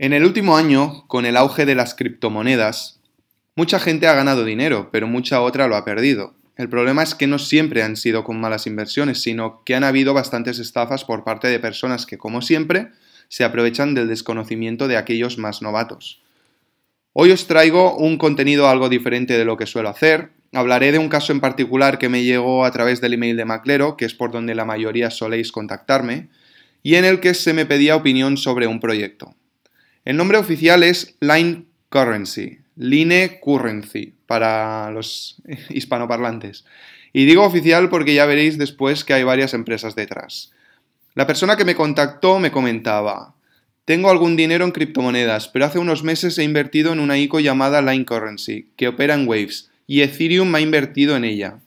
En el último año, con el auge de las criptomonedas, mucha gente ha ganado dinero, pero mucha otra lo ha perdido. El problema es que no siempre han sido con malas inversiones, sino que han habido bastantes estafas por parte de personas que, como siempre, se aprovechan del desconocimiento de aquellos más novatos. Hoy os traigo un contenido algo diferente de lo que suelo hacer. Hablaré de un caso en particular que me llegó a través del email de Maclero, que es por donde la mayoría soléis contactarme, y en el que se me pedía opinión sobre un proyecto. El nombre oficial es Line Currency, Line Currency, para los hispanoparlantes. Y digo oficial porque ya veréis después que hay varias empresas detrás. La persona que me contactó me comentaba, tengo algún dinero en criptomonedas, pero hace unos meses he invertido en una ICO llamada Line Currency, que opera en Waves, y Ethereum ha invertido en ella.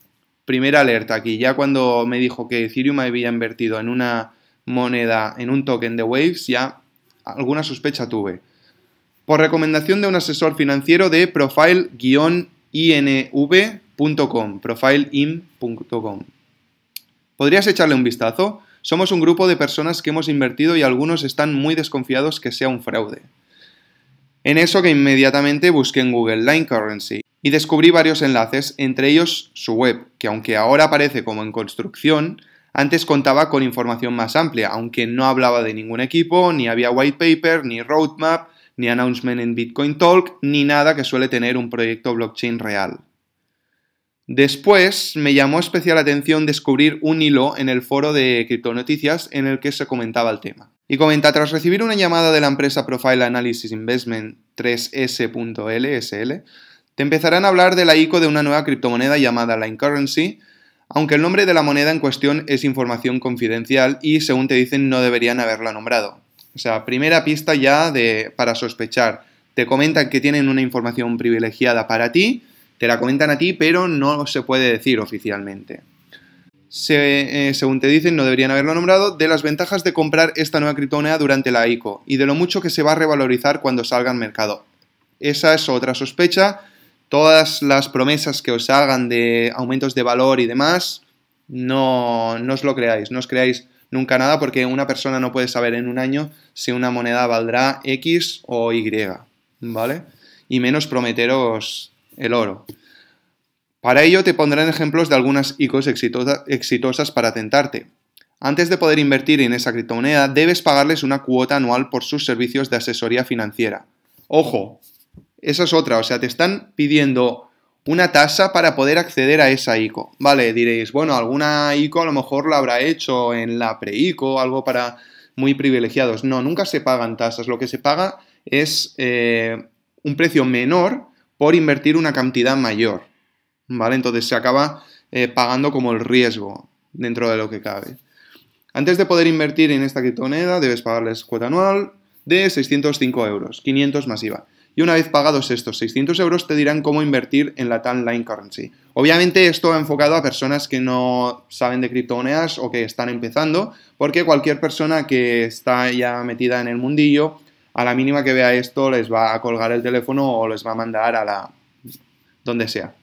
Primera alerta aquí, ya cuando me dijo que Ethereum había invertido en una moneda, en un token de Waves, ya alguna sospecha tuve. Por recomendación de un asesor financiero de profile-inv.com, profileim.com. ¿Podrías echarle un vistazo? Somos un grupo de personas que hemos invertido y algunos están muy desconfiados que sea un fraude. En eso que inmediatamente busqué en Google Line Currency y descubrí varios enlaces, entre ellos su web, que aunque ahora aparece como en construcción, antes contaba con información más amplia, aunque no hablaba de ningún equipo, ni había white paper, ni roadmap, ni announcement en Bitcoin Talk, ni nada que suele tener un proyecto blockchain real. Después me llamó especial atención descubrir un hilo en el foro de Criptonoticias en el que se comentaba el tema. Y comenta, tras recibir una llamada de la empresa Profile Analysis Investment 3S.LSL, te empezarán a hablar de la ICO de una nueva criptomoneda llamada Line Currency, aunque el nombre de la moneda en cuestión es información confidencial y, según te dicen, no deberían haberla nombrado. O sea, primera pista ya de, para sospechar. Te comentan que tienen una información privilegiada para ti, te la comentan a ti, pero no se puede decir oficialmente. Eh, según te dicen, no deberían haberlo nombrado, de las ventajas de comprar esta nueva criptomoneda durante la ICO y de lo mucho que se va a revalorizar cuando salga al mercado. Esa es otra sospecha todas las promesas que os hagan de aumentos de valor y demás, no, no os lo creáis, no os creáis nunca nada porque una persona no puede saber en un año si una moneda valdrá X o Y, ¿vale? Y menos prometeros el oro. Para ello te pondrán ejemplos de algunas ICOs exitosas para tentarte. Antes de poder invertir en esa criptomoneda, debes pagarles una cuota anual por sus servicios de asesoría financiera. Ojo, esa es otra, o sea, te están pidiendo una tasa para poder acceder a esa ICO. Vale, diréis, bueno, alguna ICO a lo mejor la habrá hecho en la pre-ICO, algo para muy privilegiados. No, nunca se pagan tasas, lo que se paga es eh, un precio menor por invertir una cantidad mayor. ¿Vale? Entonces se acaba eh, pagando como el riesgo dentro de lo que cabe. Antes de poder invertir en esta criptomoneda, debes pagarles cuota anual de 605 euros, 500 masiva y una vez pagados estos 600 euros te dirán cómo invertir en la tan Line Currency. Obviamente esto ha enfocado a personas que no saben de criptomonedas o que están empezando, porque cualquier persona que está ya metida en el mundillo, a la mínima que vea esto les va a colgar el teléfono o les va a mandar a la... donde sea.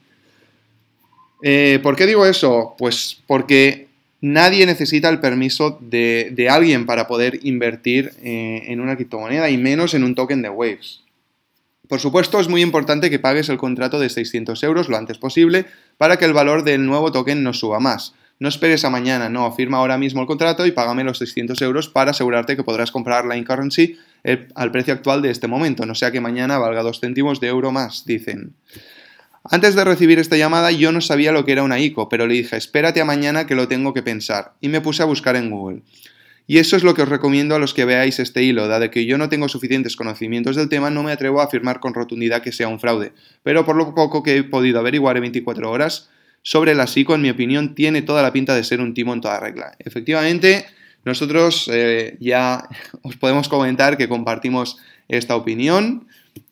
Eh, ¿Por qué digo eso? Pues porque nadie necesita el permiso de, alguien para poder invertir eh, en una criptomoneda y menos en un token de Waves. Por supuesto, es muy importante que pagues el contrato de 600 euros lo antes posible para que el valor del nuevo token no suba más. No esperes a mañana, no, firma ahora mismo el contrato y págame los 600 euros para asegurarte que podrás comprar la currency eh, al precio actual de este momento, no sea que mañana valga 2 céntimos de euro más, dicen. Antes de recibir esta llamada yo no sabía lo que era una ICO, pero le dije, espérate a mañana que lo tengo que pensar, y me puse a buscar en Google. Y eso es lo que os recomiendo a los que veáis este hilo, dado que yo no tengo suficientes conocimientos del tema, no me atrevo a afirmar con rotundidad que sea un fraude, pero por lo poco que he podido averiguar en 24 horas sobre la SICO, en mi opinión, tiene toda la pinta de ser un timo en toda regla. Efectivamente, nosotros eh, ya os podemos comentar que compartimos esta opinión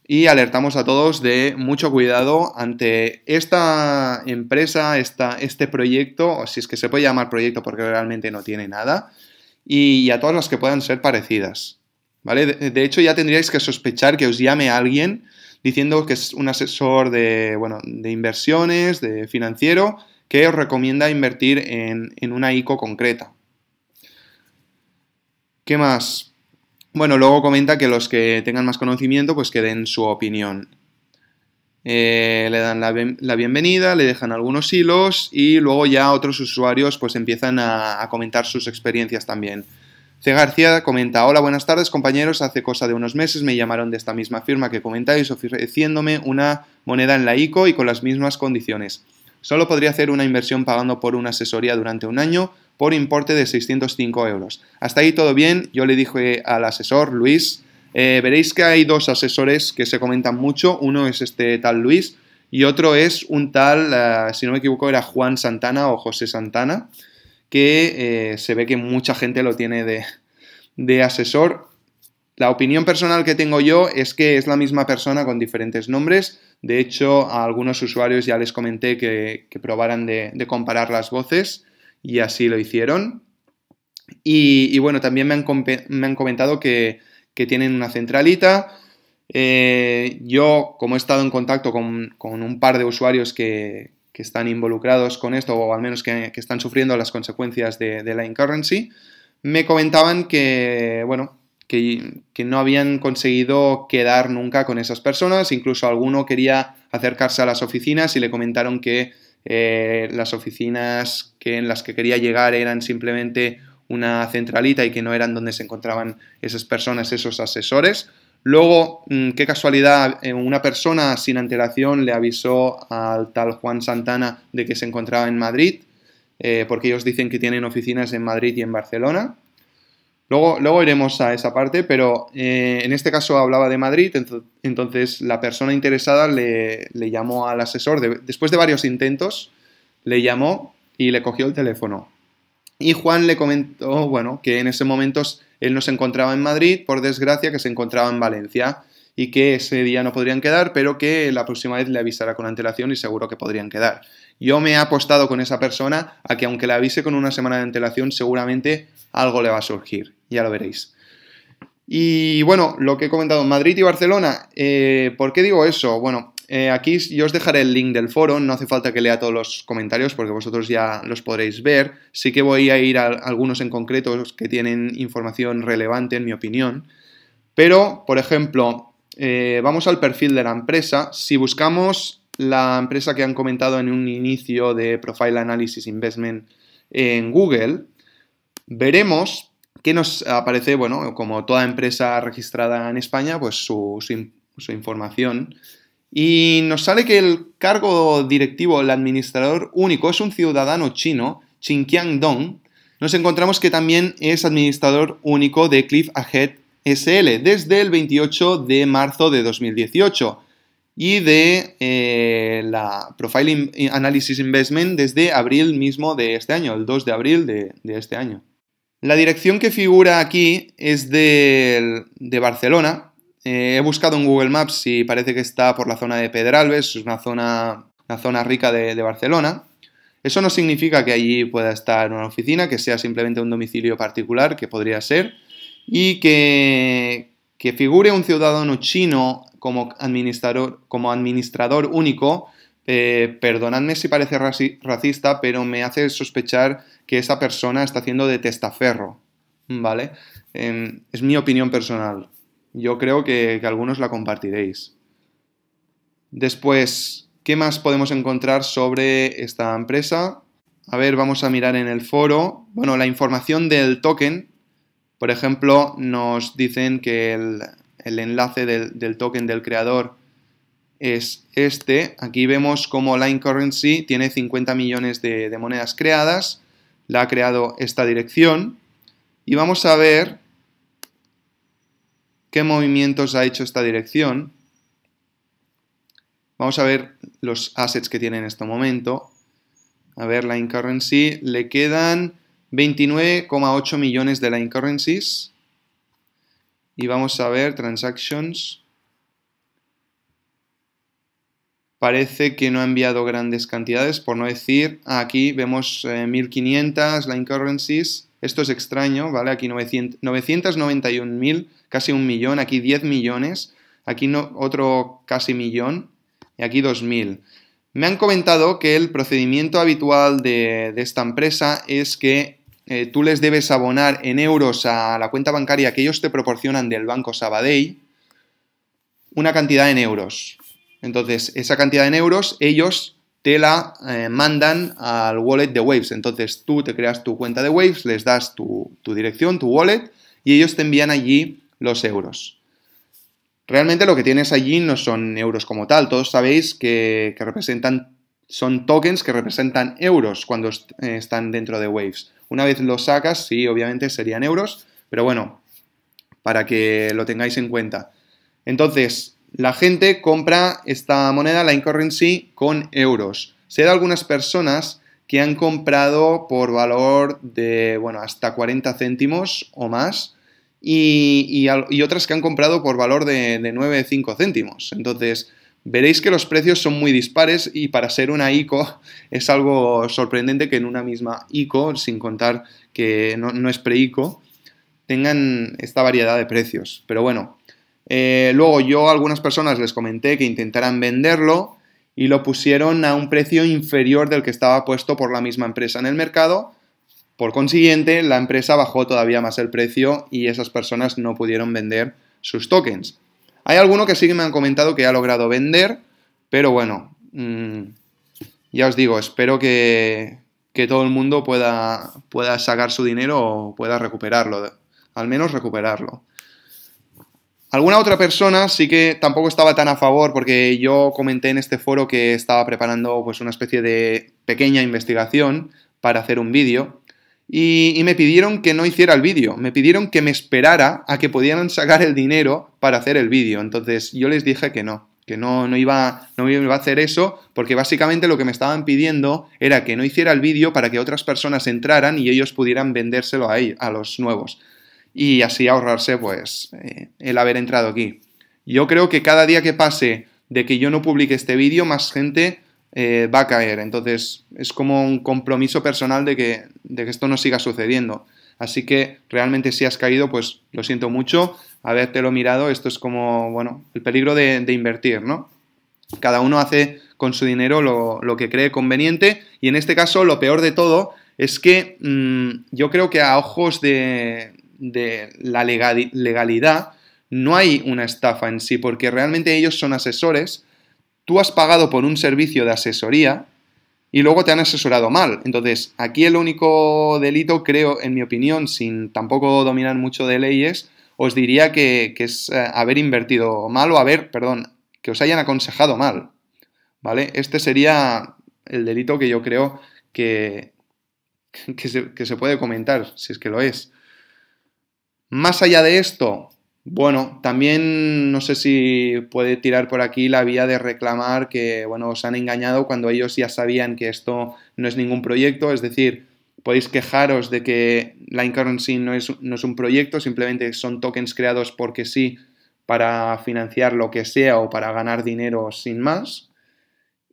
y alertamos a todos de mucho cuidado ante esta empresa, este proyecto, o si es que se puede llamar proyecto porque realmente no tiene nada, y a todas las que puedan ser parecidas. ¿Vale? De, hecho, ya tendríais que sospechar que os llame alguien diciendo que es un asesor de, bueno, de inversiones, de financiero, que os recomienda invertir en, en una ICO concreta. ¿Qué más? Bueno, luego comenta que los que tengan más conocimiento, pues que den su opinión. Eh, le dan la, bienvenida, le dejan algunos hilos y luego ya otros usuarios pues empiezan a, a comentar sus experiencias también. C. García comenta, hola, buenas tardes compañeros, hace cosa de unos meses me llamaron de esta misma firma que comentáis ofreciéndome una moneda en la ICO y con las mismas condiciones. Solo podría hacer una inversión pagando por una asesoría durante un año por importe de 605 euros. Hasta ahí todo bien, yo le dije al asesor Luis eh, veréis que hay dos asesores que se comentan mucho. Uno es este tal Luis y otro es un tal, eh, si no me equivoco, era Juan Santana o José Santana, que eh, se ve que mucha gente lo tiene de, asesor. La opinión personal que tengo yo es que es la misma persona con diferentes nombres. De hecho, a algunos usuarios ya les comenté que, probaran de, comparar las voces y así lo hicieron. Y, bueno, también me han comentado que que tienen una centralita. Eh, yo, como he estado en contacto con, un par de usuarios que, están involucrados con esto, o al menos que, están sufriendo las consecuencias de, la incurrency, me comentaban que, bueno, que, no habían conseguido quedar nunca con esas personas, incluso alguno quería acercarse a las oficinas y le comentaron que eh, las oficinas que, en las que quería llegar eran simplemente una centralita y que no eran donde se encontraban esas personas, esos asesores. Luego, mm, qué casualidad, eh, una persona sin antelación le avisó al tal Juan Santana de que se encontraba en Madrid, eh, porque ellos dicen que tienen oficinas en Madrid y en Barcelona. Luego, luego iremos a esa parte, pero eh, en este caso hablaba de Madrid, entonces la persona interesada le, llamó al asesor, después de varios intentos, le llamó y le cogió el teléfono. Y Juan le comentó, bueno, que en ese momento él no se encontraba en Madrid, por desgracia, que se encontraba en Valencia y que ese día no podrían quedar, pero que la próxima vez le avisará con antelación y seguro que podrían quedar. Yo me he apostado con esa persona a que aunque la avise con una semana de antelación, seguramente algo le va a surgir, ya lo veréis. Y bueno, lo que he comentado, Madrid y Barcelona, eh, ¿por qué digo eso? Bueno, eh, aquí yo os dejaré el link del foro, no hace falta que lea todos los comentarios porque vosotros ya los podréis ver. Sí que voy a ir a algunos en concreto que tienen información relevante, en mi opinión. Pero, por ejemplo, eh, vamos al perfil de la empresa. Si buscamos la empresa que han comentado en un inicio de Profile Analysis Investment en Google, veremos que nos aparece, bueno, como toda empresa registrada en España, pues su información y nos sale que el cargo directivo, el administrador único, es un ciudadano chino, Qingqiang Dong. Nos encontramos que también es administrador único de Cliff Ahead SL desde el 28 de marzo de 2018 y de eh, la Profile Analysis Investment desde abril mismo de este año, el 2 de abril de, este año. La dirección que figura aquí es de Barcelona, eh, he buscado en Google Maps y parece que está por la zona de Pedralbes, es una zona, zona rica de, Barcelona. Eso no significa que allí pueda estar una oficina, que sea simplemente un domicilio particular, que podría ser, y que, figure un ciudadano chino como administrador, como administrador único, eh, perdonadme si parece racista, pero me hace sospechar que esa persona está haciendo de testaferro, ¿vale? Em, es mi opinión personal. Yo creo que, algunos la compartiréis. Después, ¿qué más podemos encontrar sobre esta empresa? A ver, vamos a mirar en el foro. Bueno, la información del token, por ejemplo, nos dicen que el, enlace del, token del creador es este. Aquí vemos cómo Line Currency tiene 50 millones de monedas creadas. La ha creado esta dirección. Y vamos a ver qué movimientos ha hecho esta dirección. Vamos a ver los assets que tiene en este momento. A ver, la Currency, le quedan 29,8 millones de Line Currencies. Y vamos a ver Transactions. Parece que no ha enviado grandes cantidades, por no decir, aquí vemos 1500 eh, Line Currencies esto es extraño, ¿vale? Aquí 991.000, casi un millón, aquí 10 millones, aquí otro casi millón y aquí 2.000. Me han comentado que el procedimiento habitual de, esta empresa es que eh, tú les debes abonar en euros a la cuenta bancaria que ellos te proporcionan del Banco Sabadell una cantidad en euros. Entonces, esa cantidad en euros ellos te la eh, mandan al wallet de Waves. Entonces tú te creas tu cuenta de Waves, les das tu, dirección, tu wallet, y ellos te envían allí los euros. Realmente lo que tienes allí no son euros como tal, todos sabéis que, representan, son tokens que representan euros cuando eh, están dentro de Waves. Una vez los sacas, sí, obviamente serían euros, pero bueno, para que lo tengáis en cuenta. Entonces, la gente compra esta moneda, la Incurrency, currency con euros. Sé de algunas personas que han comprado por valor de, bueno, hasta 40 céntimos o más y, otras que han comprado por valor de, 9,5 céntimos. Entonces, veréis que los precios son muy dispares y para ser una ICO es algo sorprendente que en una misma ICO, sin contar que no es pre-ICO, tengan esta variedad de precios. Pero bueno, eh, luego yo a algunas personas les comenté que intentaran venderlo y lo pusieron a un precio inferior del que estaba puesto por la misma empresa en el mercado. Por consiguiente, la empresa bajó todavía más el precio y esas personas no pudieron vender sus tokens. Hay alguno que sí que me han comentado que ha logrado vender, pero bueno, mm, ya os digo, espero que, todo el mundo pueda sacar su dinero o pueda recuperarlo, al menos recuperarlo. Alguna otra persona sí que tampoco estaba tan a favor porque yo comenté en este foro que estaba preparando pues una especie de pequeña investigación para hacer un vídeo y, me pidieron que no hiciera el vídeo, me pidieron que me esperara a que pudieran sacar el dinero para hacer el vídeo. Entonces yo les dije que no, que no, no, iba, no iba a hacer eso porque básicamente lo que me estaban pidiendo era que no hiciera el vídeo para que otras personas entraran y ellos pudieran vendérselo a, a los nuevos y así ahorrarse pues eh, el haber entrado aquí. Yo creo que cada día que pase de que yo no publique este vídeo, más gente eh, va a caer. Entonces es como un compromiso personal de que, de que esto no siga sucediendo. Así que realmente si has caído, pues lo siento mucho, habértelo mirado, esto es como, bueno, el peligro de, invertir, ¿no? Cada uno hace con su dinero lo, que cree conveniente y en este caso lo peor de todo es que mm, yo creo que a ojos de, de la legalidad, no hay una estafa en sí, porque realmente ellos son asesores, tú has pagado por un servicio de asesoría y luego te han asesorado mal. Entonces, aquí el único delito, creo, en mi opinión, sin tampoco dominar mucho de leyes, os diría que, es eh, haber invertido mal o haber, perdón, que os hayan aconsejado mal. ¿Vale? Este sería el delito que yo creo que, que se puede comentar, si es que lo es. Más allá de esto, bueno, también no sé si puede tirar por aquí la vía de reclamar que, bueno, os han engañado cuando ellos ya sabían que esto no es ningún proyecto, es decir, podéis quejaros de que Line Currency no es, no es un proyecto, simplemente son tokens creados porque sí para financiar lo que sea o para ganar dinero sin más.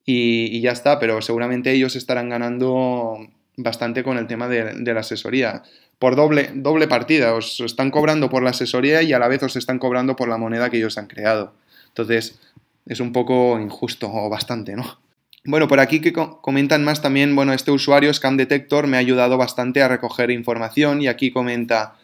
Y, ya está, pero seguramente ellos estarán ganando bastante con el tema de la asesoría por doble, doble partida. Os están cobrando por la asesoría y a la vez os están cobrando por la moneda que ellos han creado. Entonces, es un poco injusto o bastante, ¿no? Bueno, por aquí que comentan más también, bueno, este usuario Scam Detector me ha ayudado bastante a recoger información y aquí comenta,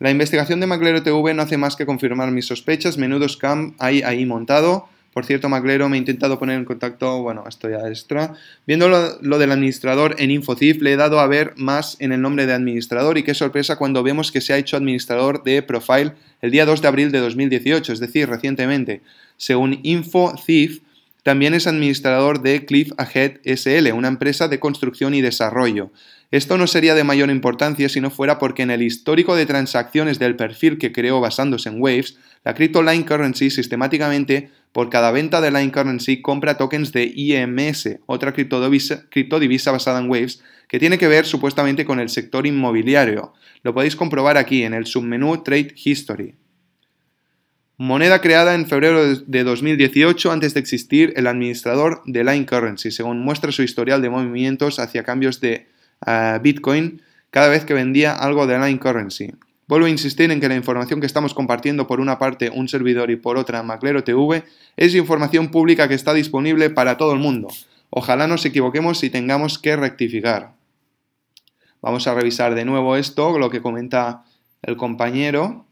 la investigación de Maclero TV no hace más que confirmar mis sospechas, menudo scam hay ahí montado, por cierto, Maclero me ha intentado poner en contacto, bueno, estoy a extra. Viendo lo, del administrador en InfoCif, le he dado a ver más en el nombre de administrador y qué sorpresa cuando vemos que se ha hecho administrador de Profile el día 2 de abril de 2018, es decir, recientemente. Según InfoCif, también es administrador de Cliff Ahead SL, una empresa de construcción y desarrollo. Esto no sería de mayor importancia si no fuera porque en el histórico de transacciones del perfil que creó basándose en Waves, la Crypto Line Currency sistemáticamente, por cada venta de Line Currency, compra tokens de IMS, otra criptodivisa, criptodivisa basada en Waves, que tiene que ver supuestamente con el sector inmobiliario. Lo podéis comprobar aquí en el submenú Trade History. Moneda creada en febrero de 2018 antes de existir el administrador de Line Currency, según muestra su historial de movimientos hacia cambios de Bitcoin cada vez que vendía algo de Line Currency. Vuelvo a insistir en que la información que estamos compartiendo por una parte un servidor y por otra Maclero TV es información pública que está disponible para todo el mundo. Ojalá nos equivoquemos y tengamos que rectificar. Vamos a revisar de nuevo esto, lo que comenta el compañero.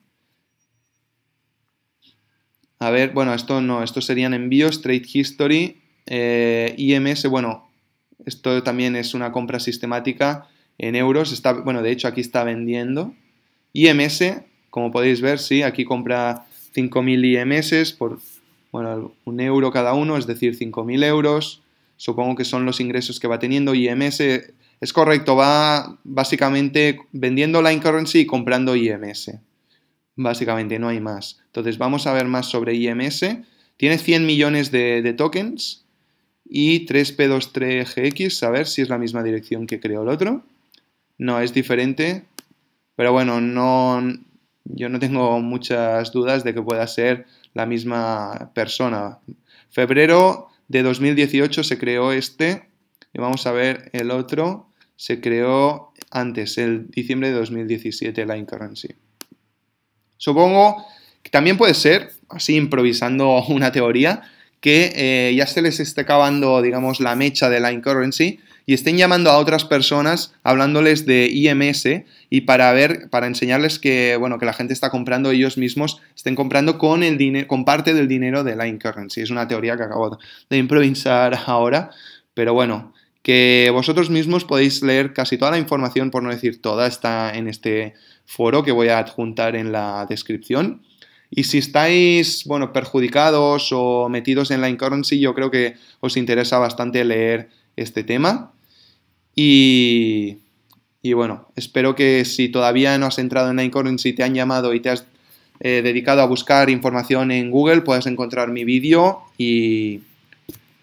A ver, bueno, esto no, esto serían envíos, Trade History, eh, IMS, bueno, esto también es una compra sistemática en euros. Está, bueno, de hecho aquí está vendiendo. IMS, como podéis ver, sí, aquí compra 5.000 IMS por bueno, un euro cada uno, es decir, 5.000 euros. Supongo que son los ingresos que va teniendo. IMS, es correcto, va básicamente vendiendo line currency y comprando IMS. Básicamente, no hay más. Entonces, vamos a ver más sobre IMS. Tiene 100 millones de tokens y 3P23GX, a ver si es la misma dirección que creó el otro. No, es diferente, pero bueno, no, yo no tengo muchas dudas de que pueda ser la misma persona. Febrero de 2018 se creó este y vamos a ver el otro. Se creó antes, el diciembre de 2017, la Currency. Supongo que también puede ser, así improvisando una teoría, que eh, ya se les está acabando, digamos, la mecha de la Currency y estén llamando a otras personas hablándoles de IMS y para ver, para enseñarles que, bueno, que la gente está comprando ellos mismos, estén comprando con, el con parte del dinero de la Currency. Es una teoría que acabo de improvisar ahora, pero bueno, que vosotros mismos podéis leer casi toda la información, por no decir toda, está en este foro que voy a adjuntar en la descripción. Y si estáis, bueno, perjudicados o metidos en la incurrency, yo creo que os interesa bastante leer este tema. Y, bueno, espero que si todavía no has entrado en la incurrency, te han llamado y te has eh, dedicado a buscar información en Google, puedas encontrar mi vídeo y,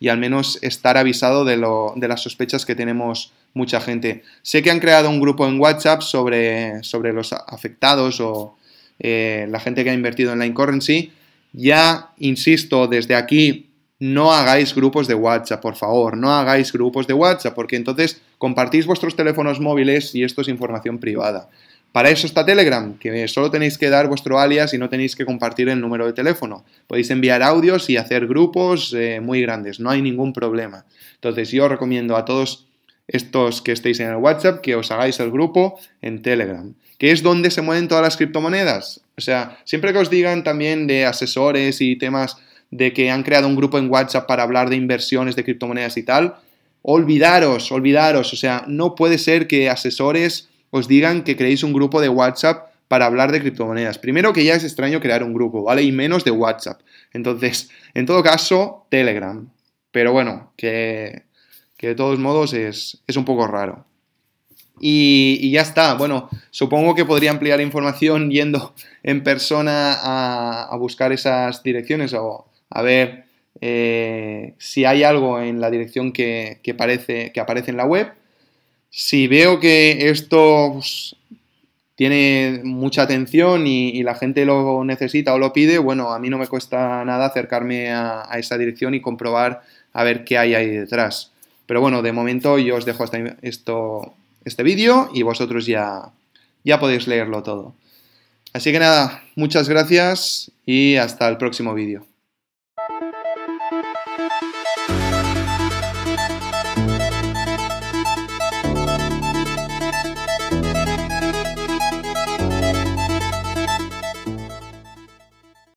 y, al menos estar avisado de, de las sospechas que tenemos mucha gente. Sé que han creado un grupo en WhatsApp sobre, sobre los afectados o eh, la gente que ha invertido en Line Currency. Ya, insisto, desde aquí, no hagáis grupos de WhatsApp, por favor, no hagáis grupos de WhatsApp, porque entonces compartís vuestros teléfonos móviles y esto es información privada. Para eso está Telegram, que solo tenéis que dar vuestro alias y no tenéis que compartir el número de teléfono. Podéis enviar audios y hacer grupos eh, muy grandes, no hay ningún problema. Entonces yo os recomiendo a todos estos que estéis en el WhatsApp que os hagáis el grupo en Telegram que es donde se mueven todas las criptomonedas. O sea, siempre que os digan también de asesores y temas de que han creado un grupo en WhatsApp para hablar de inversiones de criptomonedas y tal, olvidaros, olvidaros. O sea, no puede ser que asesores os digan que creéis un grupo de WhatsApp para hablar de criptomonedas. Primero que ya es extraño crear un grupo, ¿vale? Y menos de WhatsApp. Entonces, en todo caso, Telegram. Pero bueno, que, de todos modos es un poco raro. Y, ya está. Bueno, supongo que podría ampliar información yendo en persona a, buscar esas direcciones o a ver eh, si hay algo en la dirección que, que aparece en la web. Si veo que esto pues, tiene mucha atención y, la gente lo necesita o lo pide, bueno, a mí no me cuesta nada acercarme a, esa dirección y comprobar a ver qué hay ahí detrás. Pero bueno, de momento yo os dejo esto este vídeo y vosotros ya, ya podéis leerlo todo. Así que nada, muchas gracias y hasta el próximo vídeo.